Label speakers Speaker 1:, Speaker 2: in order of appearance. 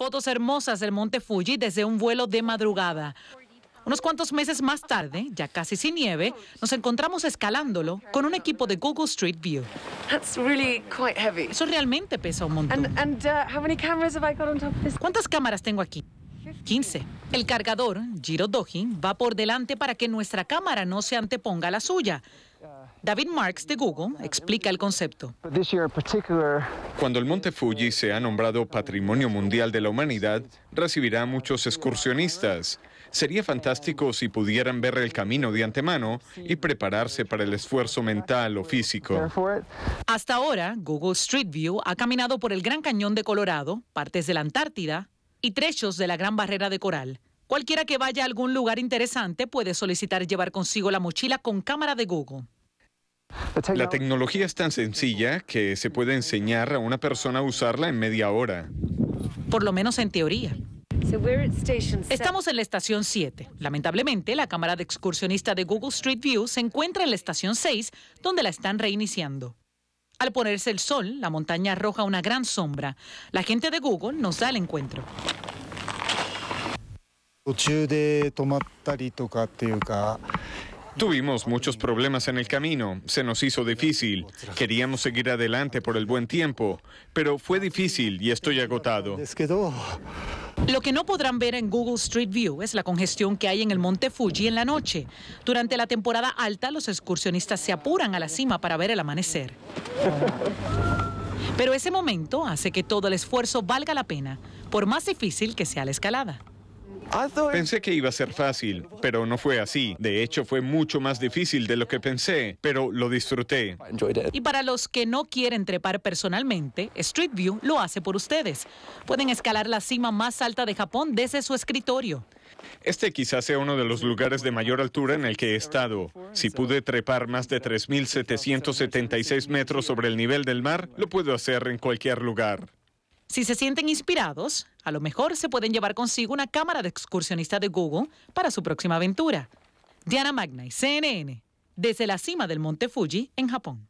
Speaker 1: fotos hermosas del monte Fuji desde un vuelo de madrugada. Unos cuantos meses más tarde, ya casi sin nieve, nos encontramos escalándolo con un equipo de Google Street View. Eso realmente pesa un montón. ¿Cuántas cámaras tengo aquí? 15. El cargador, Giro Doji, va por delante para que nuestra cámara no se anteponga a la suya. David Marks de Google explica el concepto.
Speaker 2: Cuando el monte Fuji sea nombrado Patrimonio Mundial de la Humanidad, recibirá muchos excursionistas. Sería fantástico si pudieran ver el camino de antemano y prepararse para el esfuerzo mental o físico.
Speaker 1: Hasta ahora, Google Street View ha caminado por el Gran Cañón de Colorado, partes de la Antártida y trechos de la Gran Barrera de Coral. Cualquiera que vaya a algún lugar interesante puede solicitar llevar consigo la mochila con cámara de Google.
Speaker 2: La tecnología es tan sencilla que se puede enseñar a una persona a usarla en media hora.
Speaker 1: Por lo menos en teoría. Estamos en la estación 7. Lamentablemente, la cámara de excursionista de Google Street View se encuentra en la estación 6, donde la están reiniciando. Al ponerse el sol, la montaña arroja una gran sombra. La gente de Google nos da el encuentro.
Speaker 2: Tuvimos muchos problemas en el camino, se nos hizo difícil, queríamos seguir adelante por el buen tiempo, pero fue difícil y estoy agotado.
Speaker 1: Lo que no podrán ver en Google Street View es la congestión que hay en el monte Fuji en la noche. Durante la temporada alta, los excursionistas se apuran a la cima para ver el amanecer. Pero ese momento hace que todo el esfuerzo valga la pena, por más difícil que sea la escalada.
Speaker 2: Pensé que iba a ser fácil, pero no fue así. De hecho, fue mucho más difícil de lo que pensé, pero lo disfruté. Y
Speaker 1: para los que no quieren trepar personalmente, Street View lo hace por ustedes. Pueden escalar la cima más alta de Japón desde su escritorio.
Speaker 2: Este quizás sea uno de los lugares de mayor altura en el que he estado. Si pude trepar más de 3.776 metros sobre el nivel del mar, lo puedo hacer en cualquier lugar.
Speaker 1: Si se sienten inspirados, a lo mejor se pueden llevar consigo una cámara de excursionista de Google para su próxima aventura. Diana Magna y CNN, desde la cima del Monte Fuji, en Japón.